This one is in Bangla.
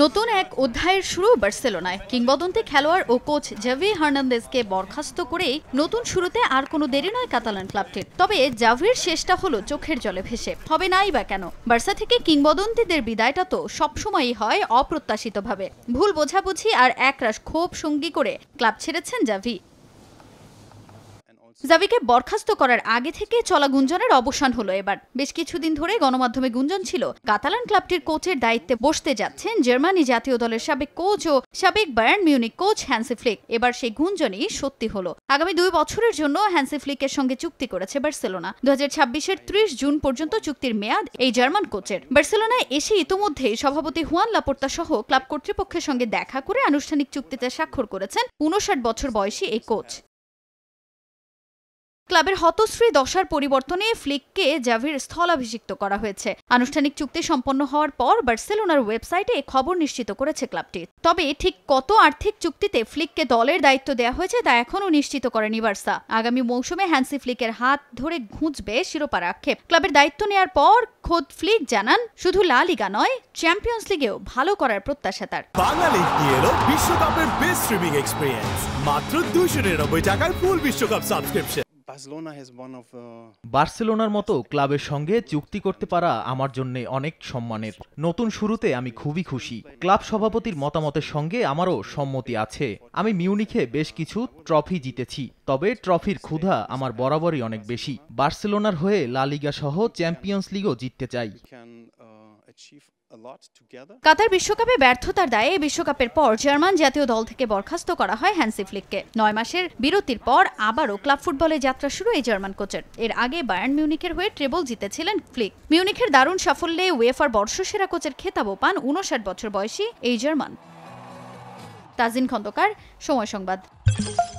নতুন এক অধ্যায়ের শুরু বার্সেলোনায় কিংবদন্তি খেলোয়াড় ও কোচ জাভি হার্নান্দেজকে বরখাস্ত করেই নতুন শুরুতে আর কোনো দেরি নয় কাতালান ক্লাবটির তবে জাভির শেষটা হলো চোখের জলে ভেসে হবে নাই বা কেন বার্সা থেকে কিংবদন্তিদের বিদায়টা তো সবসময়ই হয় অপ্রত্যাশিতভাবে ভুল বোঝাবুঝি আর একরাশ ক্ষোভ সঙ্গী করে ক্লাব ছেড়েছেন জাভি জাভিকে বরখাস্ত করার আগে থেকে চলা গুঞ্জনের অবসান হলো এবার বেশ কিছুদিন ধরে গণমাধ্যমে গুঞ্জন ছিল কাতালান ক্লাবটির কোচের দায়িত্বে বসতে যাচ্ছেন জার্মানি জাতীয় দলের সাবেক কোচ ও সাবেক Bayern Munich coach Hansi Flick এবার সেই গুঞ্জনই সত্যি হলো আগামী দুই বছরের জন্য হ্যান্সি ফ্লিকের সঙ্গে চুক্তি করেছে বার্সেলোনা দু হাজার ছাব্বিশের ত্রিশ জুন পর্যন্ত চুক্তির মেয়াদ এই জার্মান কোচের বার্সেলোনায় এসে ইতোমধ্যেই সভাপতি হুয়ান লাপোর্তা সহ ক্লাব কর্তৃপক্ষের সঙ্গে দেখা করে আনুষ্ঠানিক চুক্তিতে স্বাক্ষর করেছেন উনষাট বছর বয়সী এই কোচ ক্লাবের হতশ্রী দশার পরিবর্তনে ফ্লিককে জাভির স্থলাভিষিক্ত করা হয়েছে আনুষ্ঠানিক চুক্তি সম্পন্ন হওয়ার পর বার্সেলোনার ওয়েবসাইটে খবর নিশ্চিত করেছে ক্লাবটি তবে ঠিক কত আর্থিক চুক্তিতে ফ্লিককে দলের দায়িত্ব দেওয়া হয়েছে তা এখনও নিশ্চিত করেনি বার্সা আগামী মৌসুমে হ্যান্সি ফ্লিকের হাত ধরে ঘুঁচবে শিরোপার আক্ষেপ ক্লাবের দায়িত্ব নেওয়ার পর খোদ ফ্লিক জানান শুধু লা লিগা নয় চ্যাম্পিয়ন্স লিগেও ভালো করার প্রত্যাশা তার এলো বিশ্বকাপের বেস্ট স্ট্রিমিং এক্সপিরিয়েন্স মাত্র দুশো নিরানব্বই টাকায় ফুল বিশ্বকাপ সাবস্ক্রিপশন Uh, বার্সেলোনার মতো ক্লাবের সঙ্গে চুক্তি করতে পারা আমার জন্য অনেক সম্মানের নতুন শুরুতে আমি খুবই খুশি ক্লাব সভাপতির মতামতের সঙ্গে আমারও সম্মতি আছে আমি মিউনিখে বেশ কিছু ট্রফি জিতেছি তবে ট্রফির ক্ষুধা আমার বরাবরই অনেক বেশি বার্সেলোনার হয়ে লালিগা সহ চ্যাম্পিয়ন্স লিগও জিততে চাই uh, কাতার বিশ্বকাপে ব্যর্থতার দায়ে বিশ্বকাপের পর জার্মান জাতীয় দল থেকে বরখাস্ত করা হয় হ্যান্সি ফ্লিককে নয় মাসের বিরতির পর আবারও ক্লাব ফুটবলে যাত্রা যাত্রা শুরু এই জার্মান কোচের এর আগে বায়ার্ন মিউনিখের হয়ে ট্রেবল জিতেছিলেন ফ্লিক মিউনিখের দারুণ সাফল্যে ওয়েফার বর্ষসেরা কোচের খেতাবও পান উনষাট বছর বয়সী এই জার্মান তাজিন খন্দকার সময় সংবাদ